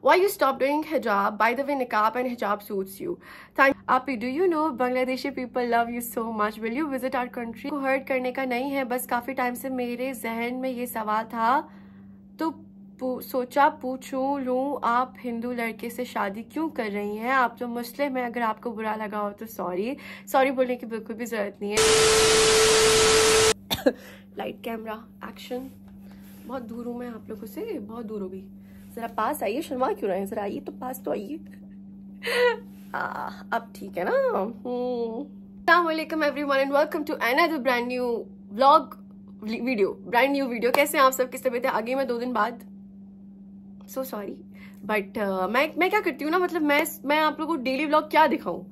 Why you stop doing hijab? By the way, niqab and hijab suits you. Thank Api, do you know Bangladeshi people love you so much? Will you visit our country? को hurt करने का नहीं है बस काफ़ी time से मेरे जहन में ये सवाल था तो पू, सोचा पूछूं लूं आप हिंदू लड़के से शादी क्यों कर रही हैं आप तो मुस्लिम हैं अगर आपको बुरा लगा हो तो सॉरी सॉरी बोलने की बिल्कुल भी ज़रूरत नहीं है लाइट कैमरा एक्शन बहुत दूर हूँ मैं आप लोगों से बहुत दूर होगी जरा पास आइए शर्मा क्यों रहे हैं जरा आइए तो पास तो आइए हाँ, अब ठीक है ना हम्म। असलम everyone and welcome to another brand new vlog video brand new video कैसे हैं आप सब किस तबीयत है आगे मैं दो दिन बाद सो सॉरी बट मैं मैं क्या करती हूँ ना मतलब मैं मैं आप लोगों को डेली व्लॉग क्या दिखाऊँ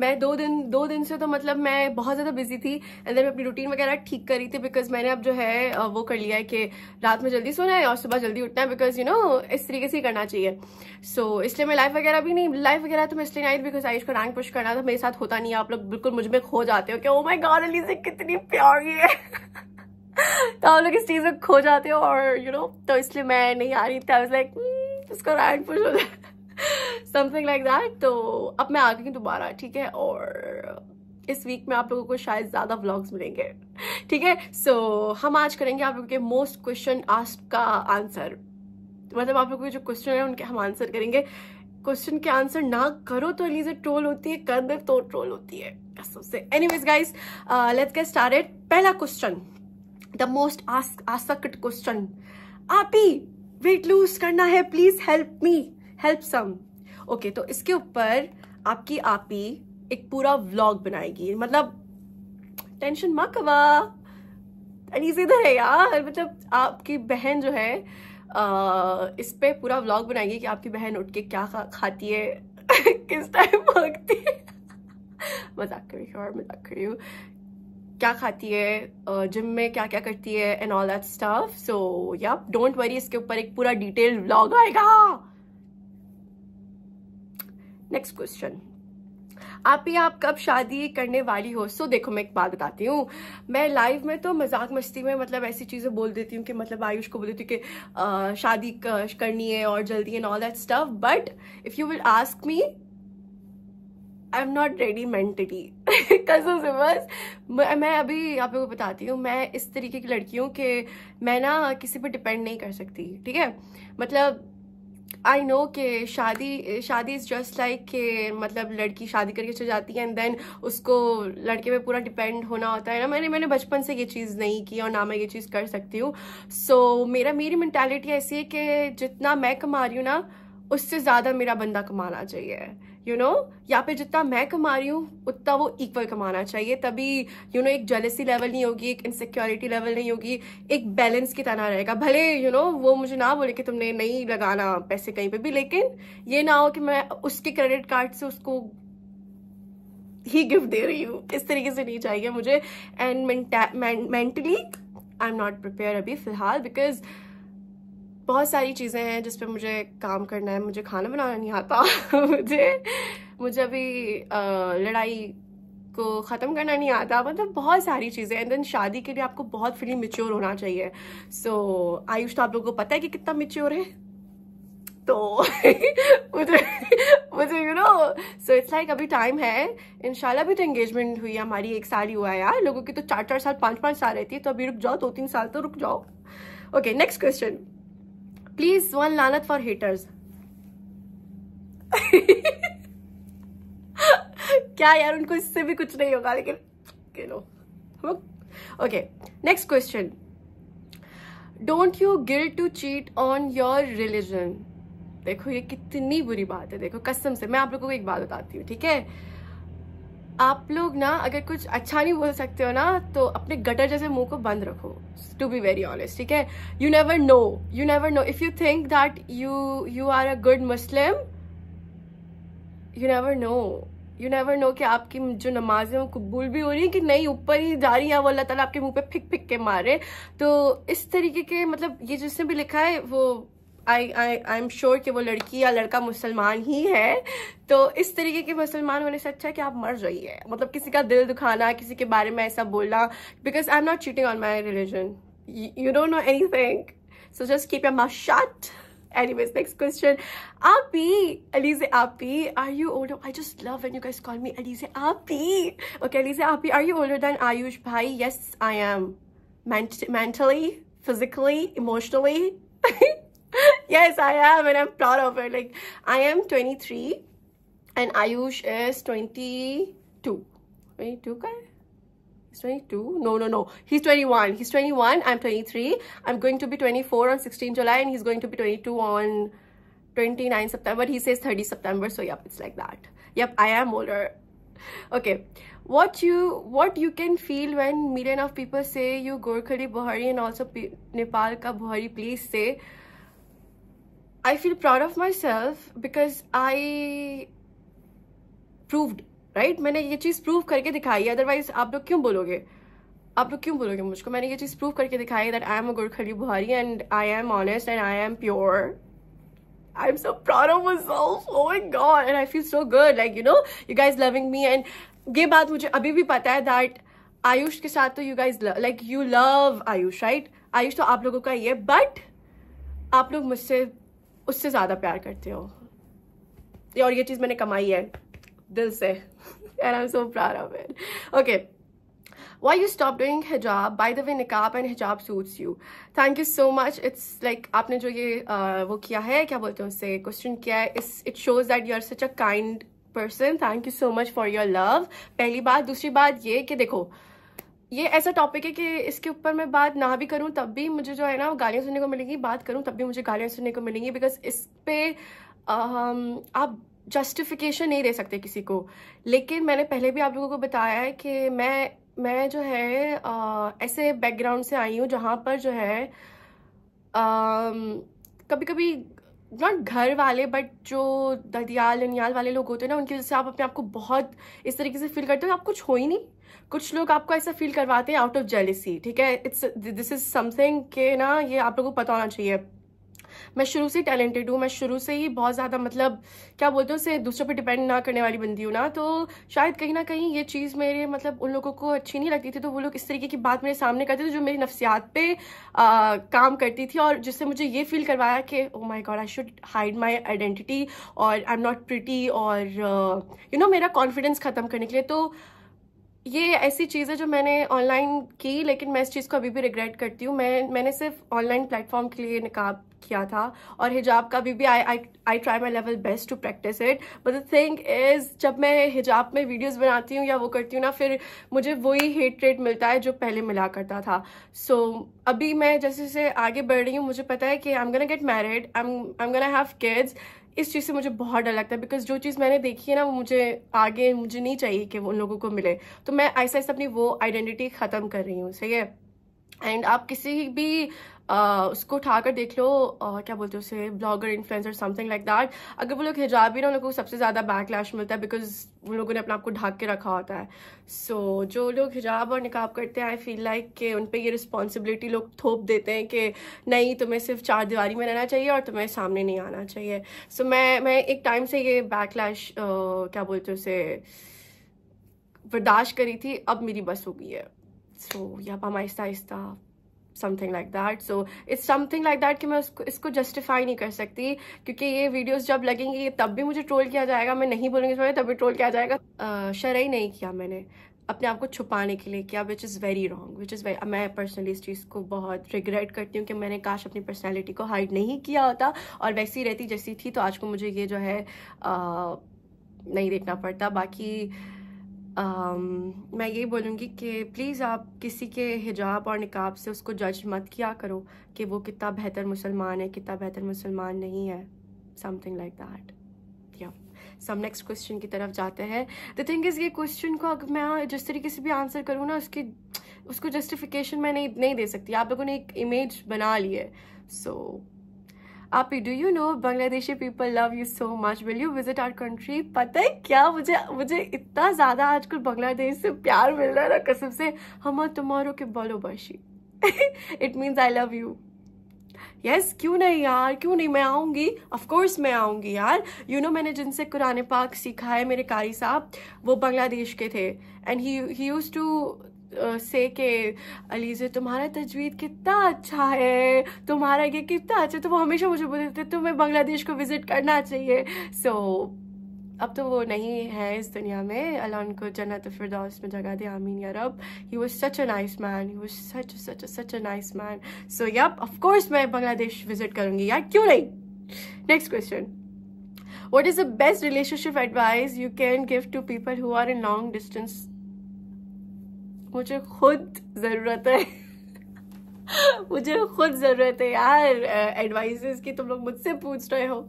मैं दो दिन दो दिन से तो मतलब मैं बहुत ज़्यादा बिजी थी एंड देन मैं अपनी रूटीन वगैरह ठीक करी थी बिकॉज मैंने अब जो है वो कर लिया है कि रात में जल्दी सोना है और सुबह जल्दी उठना है बिकॉज यू नो इस तरीके से ही करना चाहिए सो so, इसलिए मैं लाइफ वगैरह भी नहीं लाइफ वगैरह तो मैं इसलिए नहीं बिकॉज आयुष को रैंक पुश करना था मेरे साथ होता नहीं है आप लोग बिल्कुल मुझ में खो जाते हो कि ओ माई गॉड अली से कितनी प्यारी है तो आप लोग इस चीज़ में खो जाते हो और यू you नो know, तो इसलिए मैं नहीं आ रही थी आई लाइक उसका रैंक पुश हो जाए समथिंग लाइक दैट तो अब मैं आ गई हूँ दोबारा ठीक है और इस वीक में आप लोगों को शायद ज़्यादा व्लॉग्स मिलेंगे ठीक है सो हम आज करेंगे आप लोगों के मोस्ट क्वेश्चन आस्क का आंसर मतलब आप लोगों के जो क्वेश्चन है उनके हम आंसर करेंगे क्वेश्चन के आंसर ना करो तो एलिजा ट्रोल होती है कर दे तो ट्रोल होती है सबसे ways guys let's get started पहला question the most ask asked question आप ही वेट लूज करना है please help me help some okay तो इसके ऊपर आपकी आपी एक पूरा व्लॉग बनाएगी मतलब टेंशन कवा एंड इधर है यार मतलब आपकी बहन जो है आ, इस पर पूरा व्लॉग बनाएगी कि आपकी बहन उठ के क्या खा, खाती है किस टाइम भागती है मजाक कर रही हूँ और मजाक कर रही हूँ क्या खाती है जिम में क्या क्या करती है and all that stuff so या डोंट वरी इसके ऊपर एक पूरा डिटेल्ड व्लॉग आएगा नेक्स्ट क्वेश्चन आप ही आप कब शादी करने वाली हो सो देखो मैं एक बात बताती हूँ मैं लाइव में तो मजाक मस्ती में मतलब ऐसी चीज़ें बोल देती हूँ कि मतलब आयुष को बोल देती हूँ कि शादी करनी है और जल्दी and all that stuff but if you will ask me I am not ready mentally कसम बस मैं अभी आप लोग बताती हूँ मैं इस तरीके की लड़की हूँ कि मैं ना किसी पर डिपेंड नहीं कर सकती ठीक है मतलब आई नो कि शादी शादी इज़ जस्ट लाइक के मतलब लड़की शादी करके चल जाती है एंड देन उसको लड़के पे पूरा डिपेंड होना होता है ना मैंने मैंने बचपन से ये चीज़ नहीं की और ना मैं ये चीज़ कर सकती हूँ सो so, मेरा मेरी मैंटेलिटी ऐसी है कि जितना मैं कमा रही हूँ ना उससे ज़्यादा मेरा बंदा कमाना चाहिए यू नो यहाँ पे जितना मैं कमा रही हूँ उतना वो इक्वल कमाना चाहिए तभी यू you नो know, एक जेलेसी लेवल नहीं होगी एक इनसिक्योरिटी लेवल नहीं होगी एक बैलेंस की तरह रहेगा भले यू you नो know, वो मुझे ना बोले कि तुमने नहीं लगाना पैसे कहीं पे भी लेकिन ये ना हो कि मैं उसके क्रेडिट कार्ड से उसको ही गिफ्ट दे रही हूँ इस तरीके से नहीं चाहिए मुझे and mentally I am not prepare अभी फिलहाल बिकॉज बहुत सारी चीज़ें हैं जिस मुझे काम करना है मुझे खाना बनाना नहीं आता मुझे मुझे अभी लड़ाई को ख़त्म करना नहीं आता मतलब बहुत सारी चीज़ें एंड देन शादी के लिए आपको बहुत फिली मिच्योर होना चाहिए सो so, आयुष तो आप लोगों को पता है कि कितना मेच्योर है तो मुझे मुझे you know so it's like अभी टाइम है इनशाला भी तो एंगेजमेंट हुई हमारी एक साल ही हुआ है यार लोगों की तो चार चार साल पाँच पाँच साल रहती है तो अभी रुक जाओ दो तीन साल तो रुक जाओ okay next question please one लानत फॉर हेटर्स क्या यार उनको इससे भी कुछ नहीं होगा लेकिन लो okay next question don't you guilt to cheat on your religion देखो ये कितनी बुरी बात है देखो कसम से मैं आप लोगों को एक बात बताती हूँ ठीक है आप लोग ना अगर कुछ अच्छा नहीं बोल सकते हो ना तो अपने गटर जैसे मुंह को बंद रखो टू बी वेरी ऑनेस्ट ठीक है you never know you never know if you think that you you are a good Muslim you never know you never know कि आपकी जो नमाजें वो कबूल भी हो रही है कि नहीं ऊपर ही जा रही है वो अल्लाह ताला आपके मुंह पे फिक फिक के मारे तो इस तरीके के मतलब ये जिसने भी लिखा है वो आई आई एम श्योर कि वो लड़की या लड़का मुसलमान ही है तो इस तरीके के मुसलमान होने से अच्छा है कि आप मर रही है मतलब किसी का दिल दुखाना किसी के बारे में ऐसा बोलना because I am not cheating on my religion you don't know anything so just keep em my shut anyways next question आपी अलीजे आपी are you older I just love an you case call me Alizeh आपी okay Alizeh आपी are you older than Ayush भाई yes I am mentally physically emotionally yes, I am, and I'm proud of it. Like, I am 23, and Ayush is 22. 22, guy? He's 22? No, no, no. He's 21. He's 21. I'm 23. I'm going to be 24 on 16 July, and he's going to be 22 on 29 September. He says 30 September. So, yep, it's like that. Yep, I am older. Okay what you what you can feel when million of people say you Gorkhali Buhari and also Nepal ka Buhari please say I feel proud of myself because I proved right मैंने ये चीज़ prove करके दिखाई otherwise आप लोग क्यों बोलोगे आप लोग क्यों बोलोगे मुझको मैंने ये चीज़ प्रूव करके दिखाई दैट आई एम अ गुरखली बुहारी and I am honest and I am pure I'm so proud of myself. Oh my god. And I feel so good. Like, you know, you guys loving me. And ये बात मुझे अभी भी पता है that Ayush के साथ तो you guys like you love Ayush right Ayush तो आप लोगों का ही है बट आप लोग मुझसे उससे ज़्यादा प्यार करते हो और ये चीज़ मैंने कमाई है दिल से and I am so proud okay why you stop doing हिजाब बाई द वे निकाब एंड हिजाब suits you thank you so much it's like आपने जो ये uh, वो किया है क्या बोलते हैं उससे क्वेश्चन किया है it shows that you are such a kind person thank you so much for your love पहली बात दूसरी बात ये कि देखो ये ऐसा टॉपिक है कि इसके ऊपर मैं बात ना भी करूं तब भी मुझे जो है ना गालियां सुनने को मिलेंगी बात करूं तब भी मुझे गालियां सुनने को मिलेंगी बिकॉज इस पर आप जस्टिफिकेशन नहीं दे सकते किसी को लेकिन मैंने पहले भी आप लोगों को बताया है कि मैं मैं जो है आ, ऐसे बैकग्राउंड से आई हूँ जहाँ पर जो है आ, कभी कभी नॉट घर वाले बट जो ददियाल ननियाल वाले लोग होते हैं ना उनकी वजह से आप अपने आप को बहुत इस तरीके से फील करते हो आप कुछ हो ही नहीं कुछ लोग आपको ऐसा फील करवाते हैं आउट ऑफ जेलिसी ठीक है इट्स दिस इज समथिंग के ना ये आप लोगों को पता होना चाहिए मैं शुरू से टैलेंटेड हूँ मैं शुरू से ही बहुत ज़्यादा मतलब क्या बोलते हो उसे दूसरों पर डिपेंड ना करने वाली बंदी हूँ ना तो शायद कहीं ना कहीं ये चीज़ मेरे मतलब उन लोगों को अच्छी नहीं लगती थी तो वो लोग इस तरीके की बात मेरे सामने करते थे जो मेरी नफसियात पर काम करती थी और जिससे मुझे ये फील करवाया कि oh my god I should hide my identity और आई एम नॉट प्रिटी और यू uh, नो मेरा कॉन्फिडेंस ख़त्म करने के लिए तो ये ऐसी चीज़ है जो मैंने ऑनलाइन की लेकिन मैं इस चीज़ को अभी भी रिग्रेट करती हूँ मैं मैंने सिर्फ ऑनलाइन प्लेटफॉर्म के लिए निकाब किया था और हिजाब का अभी भी I I try my level best to practice it but the thing is जब मैं हिजाब में वीडियोस बनाती हूँ या वो करती हूँ ना फिर मुझे वही हेट रेट मिलता है जो पहले मिला करता था सो so, अभी मैं जैसे जैसे आगे बढ़ रही हूँ मुझे पता है कि I am gonna get married I am gonna have kids इस चीज़ से मुझे बहुत डर लगता है बिकॉज जो चीज़ मैंने देखी है ना वो मुझे आगे मुझे नहीं चाहिए कि उन लोगों को मिले तो मैं ऐसा ऐसा अपनी वो आइडेंटिटी ख़त्म कर रही हूँ ठीक है एंड आप किसी भी Uh, उसको उठाकर देख लो uh, क्या बोलते हैं उसे blogger influencer something like that अगर वो लोग हिजाबी ना उन लोगों को सबसे ज़्यादा बैकलैश मिलता है बिकॉज उन लोगों ने अपने आप को ढाक के रखा होता है सो so, जो लोग हिजाब और निकाब करते हैं आई फील लाइक कि उन पर ये रिस्पॉन्सिबिलिटी लोग थोप देते हैं कि नहीं तुम्हें सिर्फ चार दीवारी में रहना चाहिए और तुम्हें सामने नहीं आना चाहिए सो so, मैं मैं एक टाइम से ये बैकलैश uh, क्या बोलते हैं उसे बर्दाश्त करी थी अब मेरी बस हो गई है सो या पाम आहिस्ता आहिस्ता something like that so it's something like that कि मैं उसको इसको जस्टिफाई नहीं कर सकती क्योंकि ये वीडियोज़ जब लगेंगी तब भी मुझे ट्रोल किया जाएगा मैं नहीं बोलूँगी इसमें तब भी ट्रोल किया जाएगा शरई नहीं किया मैंने अपने आप को छुपाने के लिए किया which is very wrong which is very मैं पर्सनली इस चीज़ को बहुत रिग्रेट करती हूँ कि मैंने काश अपनी पर्सनैलिटी को हाइड नहीं किया होता और वैसी रहती जैसी थी तो आज को मुझे ये जो है uh, नहीं देखना पड़ता बाकी Um, मैं ये बोलूँगी कि प्लीज़ आप किसी के हिजाब और निकाब से उसको जज मत किया करो कि वो कितना बेहतर मुसलमान है कितना बेहतर मुसलमान नहीं है समथिंग लाइक दैट या सब नेक्स्ट क्वेश्चन की तरफ जाते हैं द थिंग इज़ ये क्वेश्चन को अगर मैं जिस तरीके से भी आंसर करूँ ना उसकी उसको जस्टिफिकेशन मैं नहीं नहीं दे सकती आप लोगों ने एक इमेज बना ली है सो so, आप do you know Bangladeshi people love you so much will you visit our country पता है क्या मुझे मुझे इतना ज़्यादा आजकल बांग्लादेश से प्यार मिल रहा है ना कसम से हम तुम्हारों के बलो बशी it means I love you yes क्यों नहीं यार क्यों नहीं मैं आऊँगी ऑफकोर्स मैं आऊंगी यार यू you नो know, मैंने जिनसे कुरान पाक सीखा है मेरे कारी साहब वो बांग्लादेश के थे एंड ही यूज़ टू से के अलीजे तुम्हारा तजवीज़ कितना अच्छा है तुम्हारा ये कितना अच्छा तो वो हमेशा मुझे बोलते थे तुम्हें बांग्लादेश को विज़िट करना चाहिए सो so, अब तो वो नहीं है इस दुनिया में अल्लाह उनको जन्नत फिरदौस में जगह दे आमीन या रब he was such a nice man he was such such such a nice man so yup of course मैं बांग्लादेश विजिट करूँगी यार क्यों नहीं next question what is the best relationship advice you can give to people who are in long distance मुझे खुद ज़रूरत है मुझे खुद ज़रूरत है यार एडवाइसेस की तुम लोग मुझसे पूछ रहे हो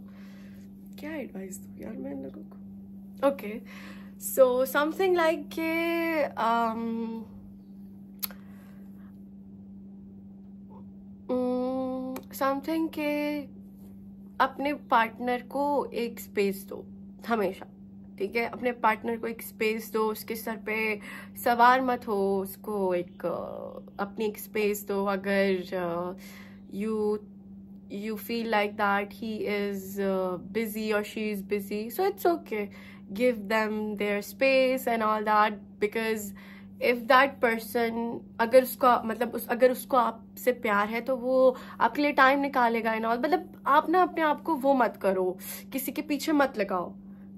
क्या एडवाइस दो यार मैं लोगों को ओके सो समथिंग लाइक के um, समथिंग mm, के अपने पार्टनर को एक स्पेस दो हमेशा ठीक है अपने पार्टनर को एक स्पेस दो उसके सर पे सवार मत हो उसको एक अपनी एक स्पेस दो अगर you you feel like that he is busy और she is busy so it's okay give them their space and all that because if that person अगर उसका मतलब उस अगर उसको आपसे प्यार है तो वो आपके लिए टाइम निकालेगा एंड ऑल मतलब आप ना अपने आप को वो मत करो किसी के पीछे मत लगाओ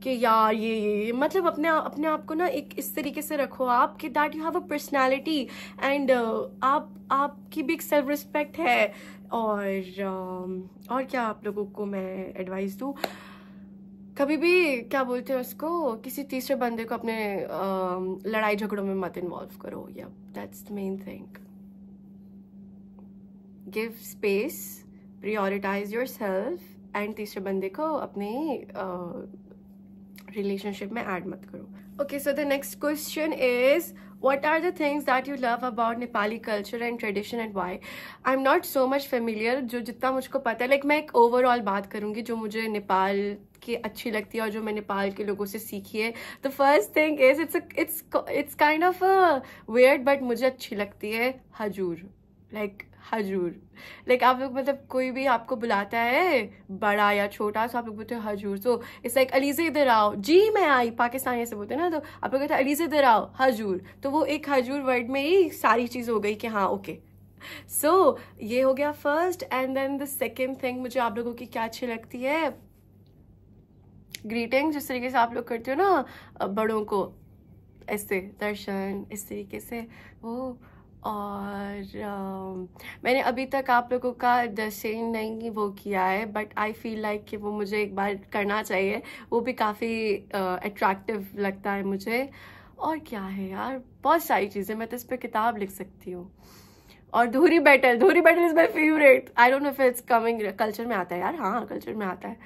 कि यार ये ये मतलब अपने अपने आप को ना एक इस तरीके से रखो आप कि that you have a personality and आप आपकी भी एक सेल्फ रिस्पेक्ट है और uh, और क्या आप लोगों को मैं एडवाइस दूँ कभी भी क्या बोलते हैं उसको किसी तीसरे बंदे को अपने uh, लड़ाई झगड़ों में मत इन्वॉल्व करो yeah that's the main thing give space prioritise yourself and तीसरे बंदे को अपने uh, रिलेशनशिप में ऐड मत करो okay so the next question is what are the things that you love about Nepali culture and tradition and why I am not so much familiar जो जितना मुझको पता है like मैं एक ओवरऑल बात करूँगी जो मुझे नेपाल की अच्छी लगती है और जो मैं नेपाल के लोगों से सीखी है the first thing is it's it's it's kind of weird but मुझे अच्छी लगती है हजूर लाइक like, हजूर लाइक आप लोग मतलब कोई भी आपको बुलाता है बड़ा या छोटा सो तो आप लोग बोलते हो हजूर सो इट्स लाइक अलीजे इधर आओ जी मैं आई पाकिस्तान ऐसे बोलते हैं ना तो आप लोग कहते हैं अलीजे इधर आओ हजूर तो वो एक हजूर वर्ड में ही सारी चीज़ हो गई कि हाँ ओके सो so, ये हो गया first and then the second thing मुझे आप लोगों की क्या अच्छी लगती है ग्रीटिंग जिस तरीके से आप लोग करते हो ना बड़ों को ऐसे दर्शन इस तरीके से वो और uh, मैंने अभी तक आप लोगों का दशेन नहीं वो किया है बट आई फील लाइक कि वो मुझे एक बार करना चाहिए वो भी काफ़ी अट्रैक्टिव uh, लगता है मुझे और क्या है यार बहुत सारी चीज़ें मैं तो इस पर किताब लिख सकती हूँ और Dohori battle Dohori battle is my favourite I don't know if it's coming culture में आता है यार हाँ कल्चर में आता है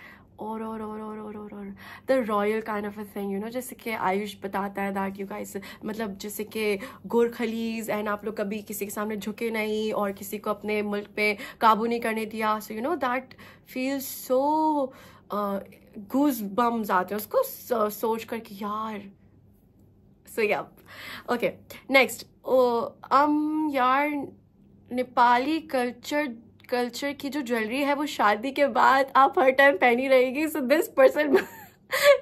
और और और और और और और the royal kind of a thing you know जैसे कि आयुष बताता है दैट यू गाइस मतलब जैसे कि गोरखलीज एंड आप लोग कभी किसी के सामने झुके नहीं और किसी को अपने मुल्क पे काबू नहीं करने दिया so you know that feel so goosebumps आते हैं उसको सोच कर कि यार सो या ओके नेक्स्ट ओ अम यार नेपाली कल्चर कल्चर की जो ज्वेलरी है वो शादी के बाद आप हर टाइम पहनी रहेगी सो दिस पर्सन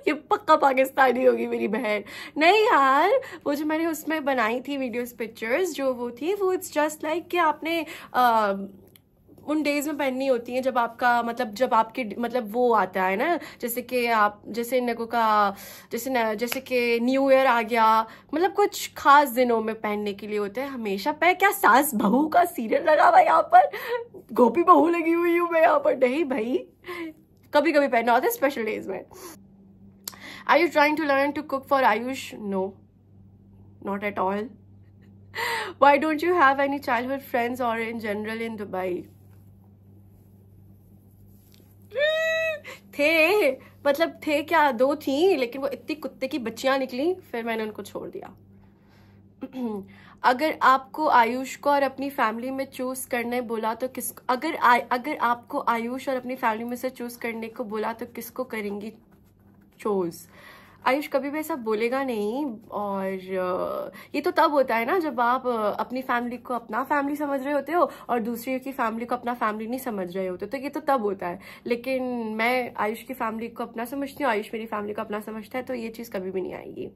ये पक्का पाकिस्तानी होगी मेरी बहन नहीं यार वो जो मैंने उसमें बनाई थी वीडियोस पिक्चर्स जो वो थी वो इट्स जस्ट लाइक कि आपने आ, उन डेज में पहननी होती है जब आपका मतलब जब आपके मतलब वो आता है ना जैसे कि आप जैसे नगो का जैसे न, जैसे कि न्यू ईयर आ गया मतलब कुछ खास दिनों में पहनने के लिए होते हैं हमेशा पह क्या सास बहू का सीरियल लगा हुआ यहाँ पर गोपी बहू लगी हुई हूँ मैं यहाँ पर नहीं भाई कभी कभी पहनना होता है स्पेशल डेज में I you trying to learn to cook for Ayush no not at all why don't you have any childhood friends or in general in dubai थे मतलब थे क्या दो थी लेकिन वो इतनी कुत्ते की बच्चियां निकली फिर मैंने उनको छोड़ दिया अगर आपको आयुष को और अपनी फैमिली में चूज करने बोला तो किस अगर आ, अगर आपको आयुष और अपनी फैमिली में से चूज करने को बोला तो किसको करेंगी चूज आयुष कभी भी ऐसा बोलेगा नहीं और ये तो तब होता है ना जब आप अपनी फैमिली को अपना फैमिली समझ रहे होते हो और दूसरी की फैमिली को अपना फैमिली नहीं समझ रहे होते तो ये तो तब होता है लेकिन मैं आयुष की फैमिली को अपना समझती हूँ आयुष मेरी फैमिली को अपना समझता है तो ये चीज़ कभी भी नहीं आएगी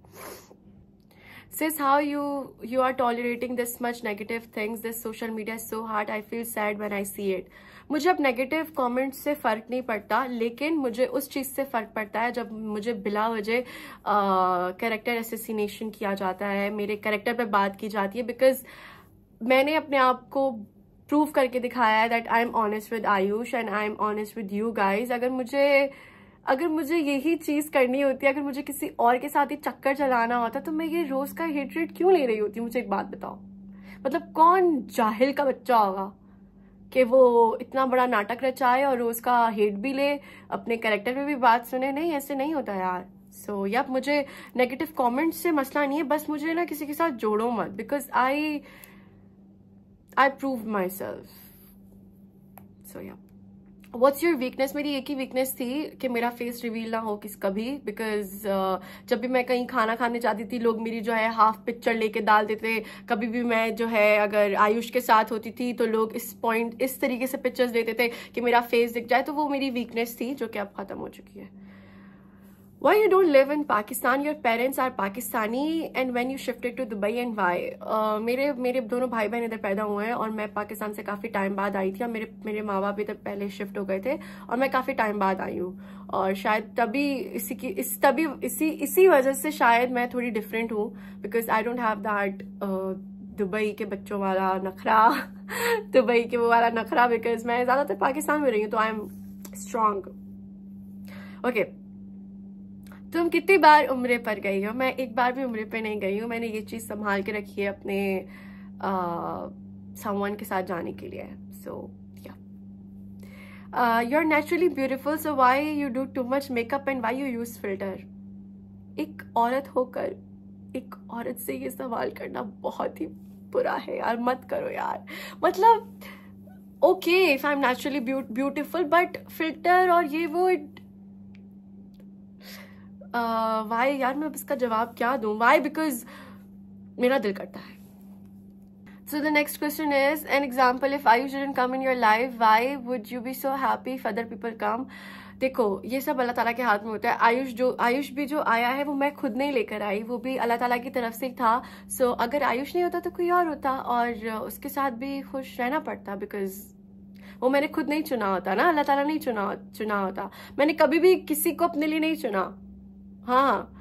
Sis, how you you are tolerating this much negative things? This social media is so hard. I feel sad when I see it. मुझे अब नेगेटिव कमेंट से फ़र्क नहीं पड़ता लेकिन मुझे उस चीज़ से फ़र्क पड़ता है जब मुझे बिला वजह करेक्टर एसोसिनेशन किया जाता है मेरे करेक्टर पे बात की जाती है बिकॉज मैंने अपने आप को प्रूव करके दिखाया है that I am honest with Ayush and I am honest with you guys अगर मुझे अगर मुझे यही चीज करनी होती अगर मुझे किसी और के साथ ही चक्कर चलाना होता तो मैं ये रोज का हेटरेट क्यों ले रही होती मुझे एक बात बताओ मतलब कौन जाहिल का बच्चा होगा कि वो इतना बड़ा नाटक रचाए और रोज का हेट भी ले अपने कैरेक्टर में भी बात सुने नहीं ऐसे नहीं होता यार सो so, या मुझे नेगेटिव कॉमेंट्स से मसला नहीं है बस मुझे ना किसी के साथ जोड़ो मत because I I prove myself so yeah what's your weakness मेरी एक ही वीकनेस थी कि मेरा फेस रिवील ना हो किस कभी बिकॉज uh, जब भी मैं कहीं खाना खाने जाती थी लोग मेरी जो है हाफ पिक्चर लेके डाल देते कभी भी मैं जो है अगर आयुष के साथ होती थी तो लोग इस पॉइंट इस तरीके से पिक्चर्स देते थे कि मेरा फेस दिख जाए तो वो मेरी वीकनेस थी जो कि अब खत्म हो चुकी है why you don't live in Pakistan? Your parents are Pakistani, and when you shifted to Dubai and why? Uh, मेरे मेरे दोनों भाई बहन इधर पैदा हुए हैं और मैं पाकिस्तान से काफ़ी टाइम बाद आई थी और मेरे मेरे माँ बाप इधर पहले शिफ्ट हो गए थे और मैं काफ़ी टाइम बाद आई हूँ और शायद तभी इसी की इस तभी इसी इसी वजह से शायद मैं थोड़ी डिफरेंट हूँ because I don't have that Dubai के बच्चों वाला नखरा दुबई के वो वाला नखरा बिकॉज मैं ज़्यादातर पाकिस्तान में रही हूँ तो I am strong okay okay. तुम तो कितनी बार उम्र पर गई हो मैं एक बार भी उम्र पर नहीं गई हूँ मैंने ये चीज़ संभाल के रखी है अपने सामान के साथ जाने के लिए so yeah you are naturally beautiful so why you do too much makeup and why you use filter एक औरत होकर एक औरत से ये सवाल करना बहुत ही बुरा है यार मत करो यार मतलब okay if I am naturally beautiful but filter और ये वो इट वाई uh, यार मैं इसका जवाब क्या दू वाई बिकॉज मेरा दिल करता है so the next question is an example if I shouldn't come in your life why would you be so happy if other people come देखो ये सब अल्लाह ताला के हाथ में होता है आयुष जो आयुष भी जो आया है वो मैं खुद नहीं लेकर आई वो भी अल्लाह ताला की तरफ से था सो so, अगर आयुष नहीं होता तो कोई और होता और उसके साथ भी खुश रहना पड़ता बिकॉज वो मैंने खुद नहीं चुना होता ना अल्लाह ताला नहीं चुना चुना होता मैंने कभी भी किसी को अपने लिए नहीं चुना हाँ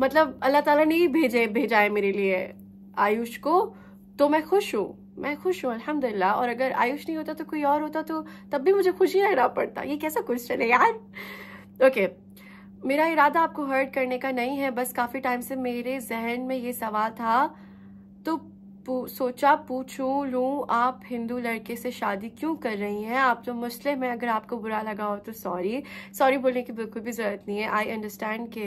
मतलब अल्लाह ताला ने ही भेजे भेजा है मेरे लिए आयुष को तो मैं खुश हूँ मैं खुश हूँ अल्हम्दुलिल्लाह और अगर आयुष नहीं होता तो कोई और होता तो तब भी मुझे खुशी रहना पड़ता ये कैसा क्वेश्चन है यार ओके okay. मेरा इरादा आपको हर्ट करने का नहीं है बस काफ़ी टाइम से मेरे जहन में ये सवाल था सोचा पूछूं लूँ आप हिंदू लड़के से शादी क्यों कर रही हैं आप तो मुस्लिम हैं अगर आपको बुरा लगा हो तो सॉरी सॉरी बोलने की बिल्कुल भी ज़रूरत नहीं है आई अंडरस्टैंड कि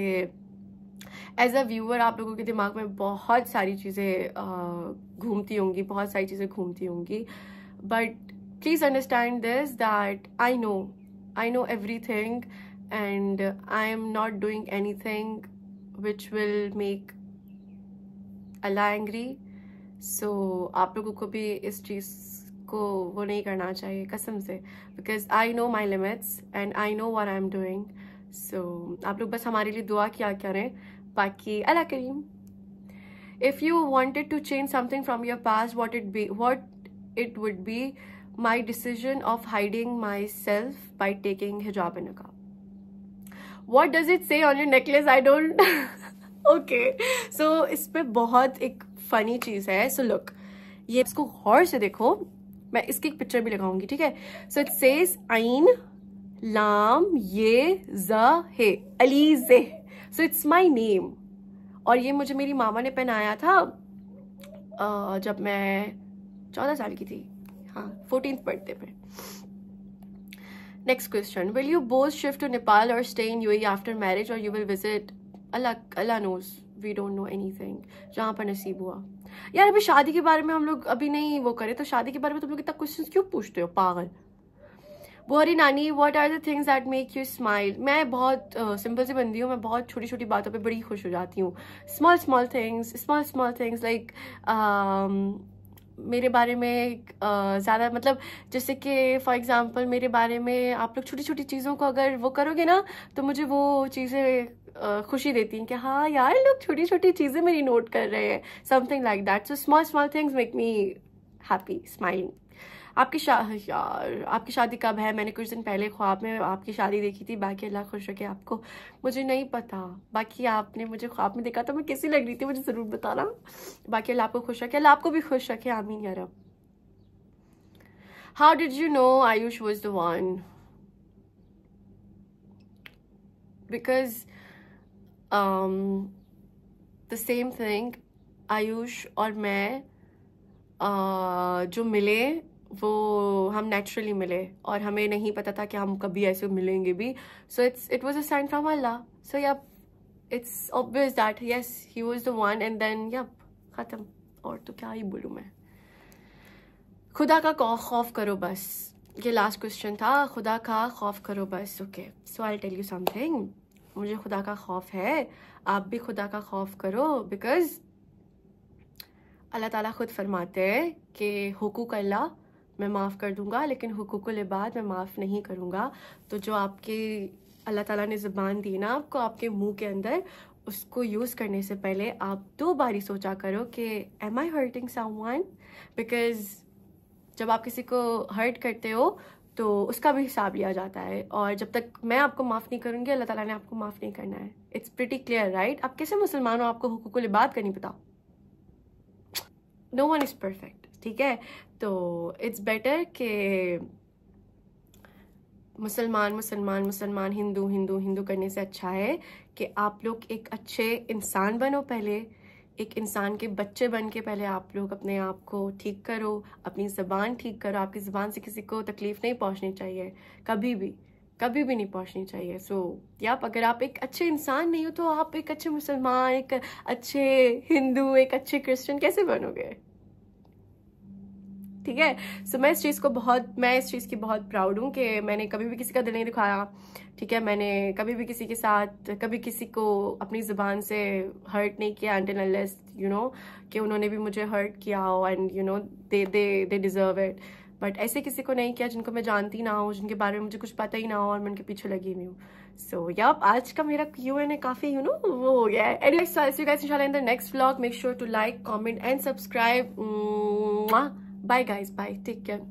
एज अ व्यूअर आप लोगों के दिमाग में बहुत सारी चीज़ें घूमती होंगी बहुत सारी चीज़ें घूमती होंगी but please understand this that I know I know everything and I am not doing anything which will make Allah angry so so, आप लोगों को भी इस चीज़ को वो नहीं करना चाहिए कसम से because I know my limits and I know where I am doing so आप लोग बस हमारे लिए दुआ क्या करें बाकी अल्लाह करीम if you wanted to change something from your past what it be what it would be decision of hiding myself by taking hijab in का what does it say on your necklace I don't okay so इस पर बहुत एक funny चीज़ है so so look ये इसको गौर से देखो मैं इसकी एक पिक्चर भी लगाऊंगी ठीक है सो इट सेज आइन लाम ये ज हे अली जे सो इट्स माई नेम और ये मुझे मेरी मामा ने पहनाया था जब मैं चौदह साल की थी हाँ फोर्टीन बर्थडे पर next question will you both shift to Nepal और stay in you after marriage और you will visit Allah Allah knows we don't know anything जहाँ पर नसीब हुआ यार अभी शादी के बारे में हम लोग अभी नहीं वो करें तो शादी के बारे में तुम लोग इतना क्वेश्चन क्यों पूछते हो पागल बोहरी नानी what are the things that make you smile मैं बहुत सिंपल uh, सी बंदी हूँ मैं बहुत छोटी छोटी बातों पे बड़ी खुश हो जाती हूँ small small things small small things like मेरे बारे में uh, ज़्यादा मतलब जैसे कि फॉर एग्ज़ाम्पल मेरे बारे में आप लोग छोटी छोटी चीज़ों को अगर वो करोगे ना तो मुझे वो चीज़ें खुशी देती हैं कि हाँ यार लोग छोटी छोटी चीज़ें मेरी नोट कर रहे हैं something like that so small small things make me happy smiling आपकी शा हाँ यार आपकी शादी कब है मैंने कुछ दिन पहले ख्वाब में आपकी शादी देखी थी बाकी अल्लाह खुश रखे आपको मुझे नहीं पता बाकी आपने मुझे ख्वाब में देखा तो मैं कैसी लग रही थी मुझे ज़रूर बताना बाकी अल्लाह आपको खुश रखे अल्लाह आपको भी खुश रखे आमीन यार how did you know Ayush was the one because um, the same thing Ayush और मैं uh, जो मिले वो हम नेचुरली मिले और हमें नहीं पता था कि हम कभी ऐसे मिलेंगे भी so it's it was a sign from Allah so yup it's obvious that yes he was the one and then yup ख़त्म और तो क्या ही बोलूँ मैं खुदा का खौफ करो बस ये लास्ट क्वेश्चन था खुदा का खौफ करो बस okay so I tell you something मुझे खुदा का खौफ है आप भी खुदा का खौफ करो बिकॉज अल्लाह ताला खुद फरमाते हैं कि हुकूक अल्लाह मैं माफ़ कर दूंगा लेकिन हुकूक लिबाद मैं माफ़ नहीं करूंगा तो जो आपके अल्लाह ताला ने ज़ुबान दी ना आपको आपके मुंह के अंदर उसको यूज़ करने से पहले आप दो बारी सोचा करो कि am I hurting someone because जब आप किसी को हर्ट करते हो तो उसका भी हिसाब लिया जाता है और जब तक मैं आपको माफ़ नहीं करूँगी अल्लाह ताला ने आपको माफ़ नहीं करना है इट्स प्रिटी क्लियर राइट आप कैसे मुसलमान हो आपको हुकूक लिबाद का नहीं पता नो वन इज़ परफेक्ट ठीक है तो इट्स बेटर कि मुसलमान मुसलमान मुसलमान हिंदू हिंदू हिंदू करने से अच्छा है कि आप लोग एक अच्छे इंसान बनो पहले एक इंसान के बच्चे बन के पहले आप लोग अपने आप को ठीक करो अपनी ज़बान ठीक करो आपकी ज़बान से किसी को तकलीफ़ नहीं पहुंचनी चाहिए कभी भी कभी भी नहीं पहुंचनी चाहिए सो so, या अगर आप एक अच्छे इंसान नहीं हो तो आप एक अच्छे मुसलमान एक अच्छे हिंदू एक अच्छे क्रिश्चियन कैसे बनोगे ठीक है सो मैं इस चीज़ को बहुत मैं इस चीज़ की बहुत प्राउड हूँ कि मैंने कभी भी किसी का दिल नहीं दिखाया ठीक है मैंने कभी भी किसी के साथ कभी किसी को अपनी ज़ुबान से हर्ट नहीं किया एंड एनलेस यू नो कि उन्होंने भी मुझे हर्ट किया हो and you know they they they deserve it but ऐसे किसी को नहीं किया जिनको मैं जानती ना हूँ जिनके बारे में मुझे कुछ पता ही ना हो और मैं उनके पीछे लगी हुई हूँ सो या आज का मेरा क्यू एन ए काफी यू you नो know, वो हो गया है and next in the next blog make sure to like comment and subscribe Bye, guys. Bye. Take care.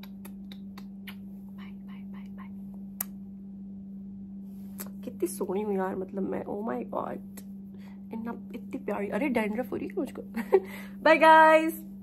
कितनी सोनी हूँ यार मतलब मैं ओ माय गॉड इतना इतनी प्यारी अरे डेंड्रफ हो रही है मुझको बाय गाइस